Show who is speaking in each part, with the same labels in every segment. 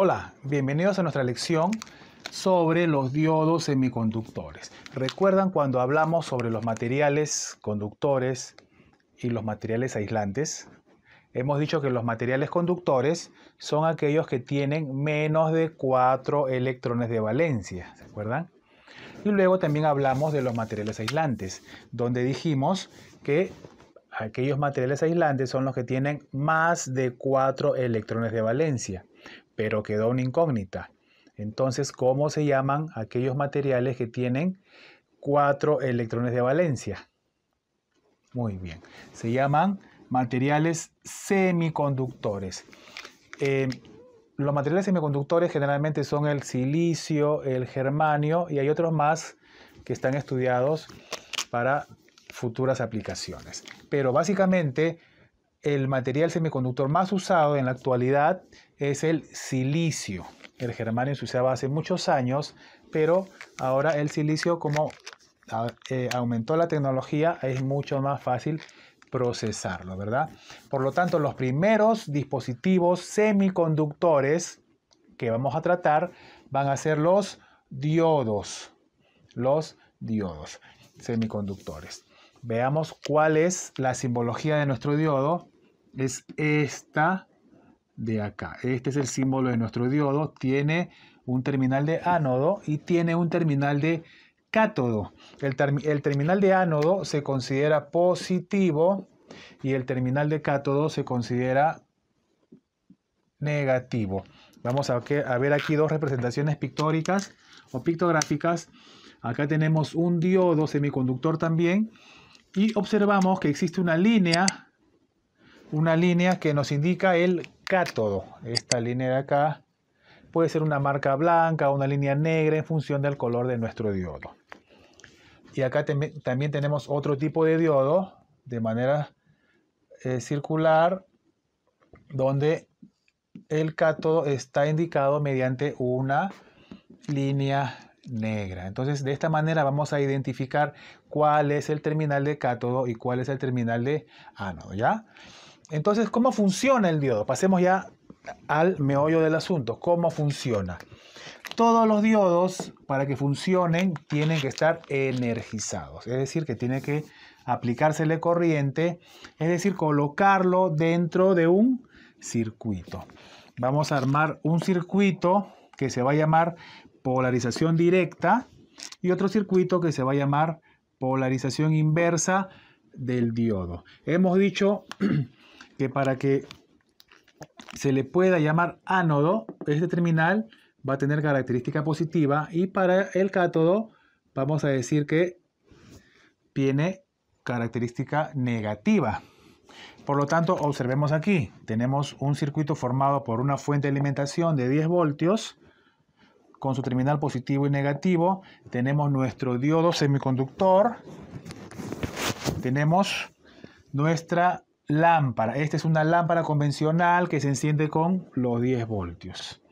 Speaker 1: Hola, bienvenidos a nuestra lección sobre los diodos semiconductores. ¿Recuerdan cuando hablamos sobre los materiales conductores y los materiales aislantes? Hemos dicho que los materiales conductores son aquellos que tienen menos de 4 electrones de valencia, ¿se acuerdan? Y luego también hablamos de los materiales aislantes, donde dijimos que aquellos materiales aislantes son los que tienen más de 4 electrones de valencia pero quedó una incógnita. Entonces, ¿cómo se llaman aquellos materiales que tienen cuatro electrones de valencia? Muy bien, se llaman materiales semiconductores. Em, los materiales semiconductores generalmente son el silicio, el germanio y hay otros más que están estudiados para futuras aplicaciones. Pero básicamente el material semiconductor más usado en la actualidad es el silicio. El germanio se usaba hace muchos años, pero ahora el silicio, como ah, eh, aumentó la tecnología, es mucho más fácil procesarlo, ¿verdad? Por lo tanto, los primeros dispositivos semiconductores que vamos a tratar van a ser los diodos, los diodos semiconductores. Veamos cuál es la simbología de nuestro diodo. Es esta de acá. Este es el símbolo de nuestro diodo. Tiene un terminal de ánodo y tiene un terminal de cátodo. El, terminal de ánodo se considera positivo y el terminal de cátodo se considera negativo. Vamos a ver aquí dos representaciones pictóricas o pictográficas. Acá tenemos un diodo semiconductor también y observamos que existe una línea, una línea que nos indica el cátodo. Esta línea de acá puede ser una marca blanca o una línea negra en función del color de nuestro diodo. Y acá también tenemos otro tipo de diodo de manera eh, circular donde el cátodo está indicado mediante una línea negra. Entonces, de esta manera vamos a identificar cuál es el terminal de cátodo y cuál es el terminal de ánodo, ¿ya? Entonces, ¿cómo funciona el diodo? Pasemos ya al meollo del asunto. ¿Cómo funciona? Todos los diodos, para que funcionen, tienen que estar energizados. Es decir, que tiene que aplicársele corriente, es decir, colocarlo dentro de un circuito. Vamos a armar un circuito que se va a llamar polarización directa y otro circuito que se va a llamar polarización inversa del diodo. Hemos dicho que para que se le pueda llamar ánodo, este terminal va a tener característica positiva y para el cátodo vamos a decir que tiene característica negativa. Por lo tanto, observemos aquí, tenemos un circuito formado por una fuente de alimentación de 10 voltios con su terminal positivo y negativo. Tenemos nuestro diodo semiconductor. Tenemos nuestra lámpara. Esta es una lámpara convencional que se enciende con los 10 voltios.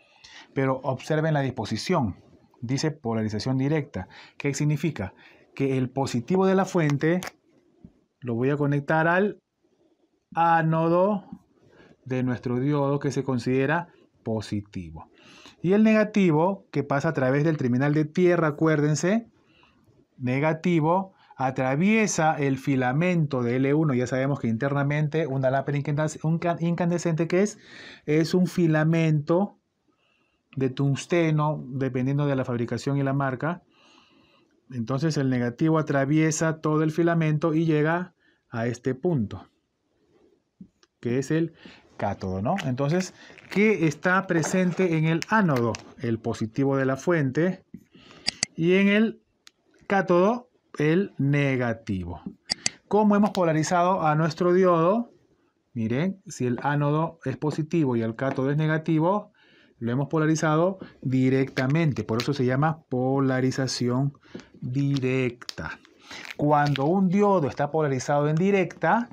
Speaker 1: Pero observen la disposición. Dice polarización directa. ¿Qué significa? Que el positivo de la fuente lo voy a conectar al ánodo de nuestro diodo que se considera positivo. Y el negativo, que pasa a través del terminal de tierra, acuérdense, negativo, atraviesa el filamento de L1, ya sabemos que internamente una lámpara incandescente que es, es un filamento de tungsteno, dependiendo de la fabricación y la marca. Entonces el negativo atraviesa todo el filamento y llega a este punto, que es el cátodo, ¿no? Entonces, ¿qué está presente en el ánodo? El positivo de la fuente y en el cátodo el negativo. ¿Cómo hemos polarizado a nuestro diodo? Miren, si el ánodo es positivo y el cátodo es negativo, lo hemos polarizado directamente. Por eso se llama polarización directa. Cuando un diodo está polarizado en directa,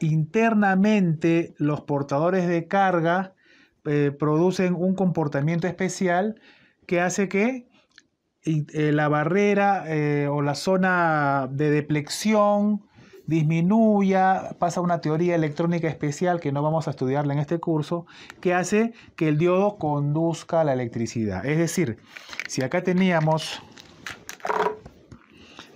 Speaker 1: internamente los portadores de carga eh, producen un comportamiento especial que hace que eh, eh, la barrera o la zona de deplexión disminuya, pasa una teoría electrónica especial que no vamos a estudiarla en este curso, que hace que el diodo conduzca la electricidad. Es decir, si acá teníamos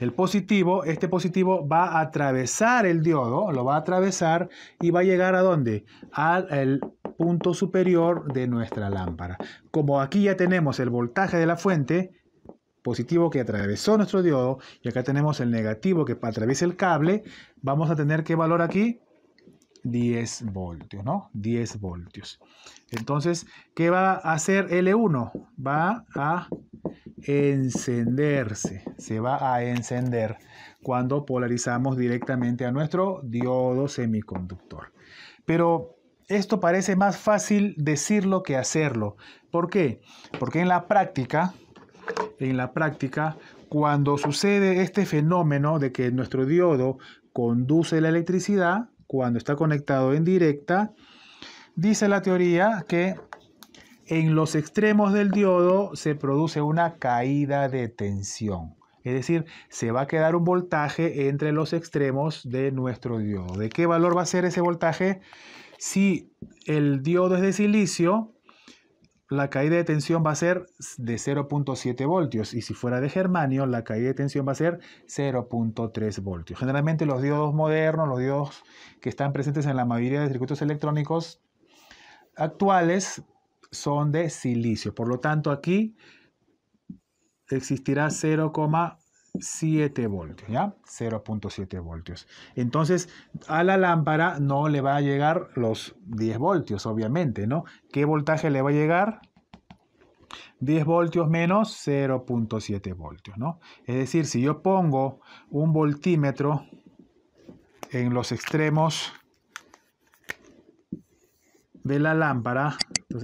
Speaker 1: el positivo, este positivo va a atravesar el diodo, lo va a atravesar y va a llegar a dónde? Al punto superior de nuestra lámpara. Como aquí ya tenemos el voltaje de la fuente, positivo que atravesó nuestro diodo y acá tenemos el negativo que atraviesa el cable, vamos a tener qué valor aquí? 10 voltios, ¿no? 10 voltios. Entonces, ¿qué va a hacer L1? Va a encenderse, se va a encender cuando polarizamos directamente a nuestro diodo semiconductor. Pero esto parece más fácil decirlo que hacerlo. ¿Por qué? Porque en la práctica, en la práctica, cuando sucede este fenómeno de que nuestro diodo conduce la electricidad, cuando está conectado en directa, dice la teoría que en los extremos del diodo se produce una caída de tensión. Es decir, se va a quedar un voltaje entre los extremos de nuestro diodo. ¿De qué valor va a ser ese voltaje? Si el diodo es de silicio, la caída de tensión va a ser de 0.7 voltios y si fuera de germanio, la caída de tensión va a ser 0.3 voltios. Generalmente los diodos modernos, los diodos que están presentes en la mayoría de circuitos electrónicos actuales, son de silicio. Por lo tanto, aquí existirá 0,7 voltios, ¿ya? 0.7 voltios. Entonces, a la lámpara no le va a llegar los 10 voltios, obviamente, ¿no? ¿Qué voltaje le va a llegar? 10 voltios menos 0.7 voltios, ¿no? Es decir, si yo pongo un voltímetro en los extremos de la lámpara,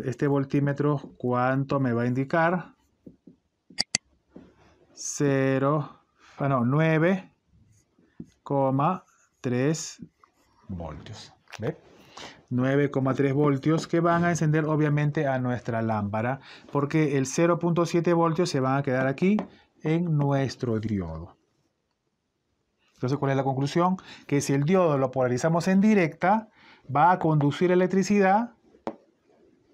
Speaker 1: este voltímetro, ¿cuánto me va a indicar? 0, 9,3 ah, voltios. 9,3 voltios que van a encender obviamente a nuestra lámpara porque el 0.7 voltios se van a quedar aquí en nuestro diodo. Entonces, ¿cuál es la conclusión? Que si el diodo lo polarizamos en directa, va a conducir electricidad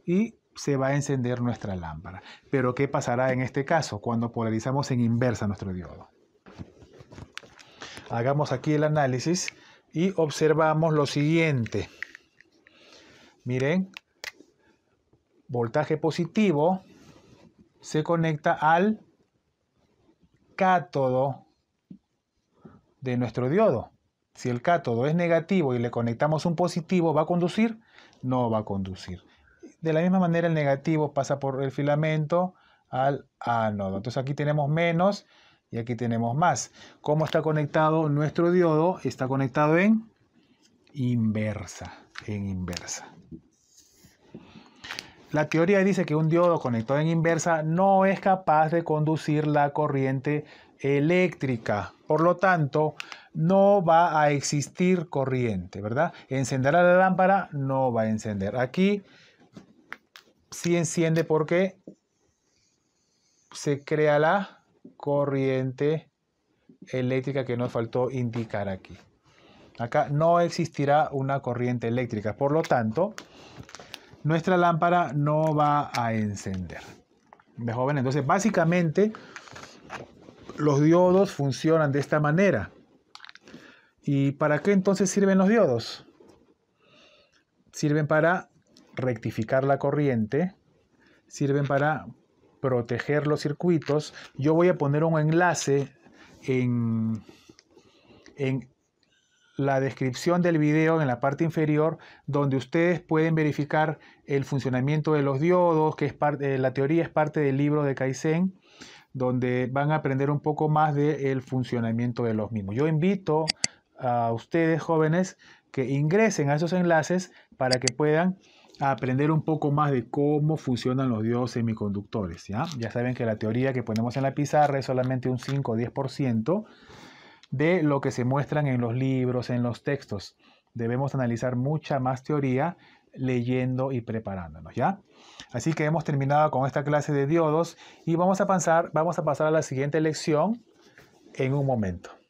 Speaker 1: y se va a encender nuestra lámpara. Pero ¿qué pasará en este caso cuando polarizamos en inversa nuestro diodo? Hagamos aquí el análisis y observamos lo siguiente. Miren, voltaje positivo se conecta al cátodo de nuestro diodo. Si el cátodo es negativo y le conectamos un positivo, ¿va a conducir? No va a conducir. De la misma manera el negativo pasa por el filamento al ánodo. Entonces aquí tenemos menos y aquí tenemos más. ¿Cómo está conectado nuestro diodo? Está conectado en inversa, en inversa. La teoría dice que un diodo conectado en inversa no es capaz de conducir la corriente eléctrica. Por lo tanto, no va a existir corriente, ¿verdad? Encenderá la lámpara, no va a encender. Aquí sí enciende porque se crea la corriente eléctrica que nos faltó indicar aquí. Acá no existirá una corriente eléctrica. Por lo tanto, nuestra lámpara no va a encender. ¿De joven? Entonces, básicamente, los diodos funcionan de esta manera. ¿Y para qué entonces sirven los diodos? Sirven para rectificar la corriente, sirven para proteger los circuitos. Yo voy a poner un enlace en, en la descripción del video en la parte inferior, donde ustedes pueden verificar el funcionamiento de los diodos, que es parte, eh, la teoría es parte del libro de Kaizen, donde van a aprender un poco más del el funcionamiento de los mismos. Yo invito a ustedes jóvenes que ingresen a esos enlaces para que puedan aprender un poco más de cómo funcionan los diodos semiconductores. ¿ya? ya saben que la teoría que ponemos en la pizarra es solamente un 5 o 10% de lo que se muestran en los libros, en los textos. Debemos analizar mucha más teoría leyendo y preparándonos, ¿ya? Así que hemos terminado con esta clase de diodos y vamos a pasar, vamos a, pasar a la siguiente lección en un momento.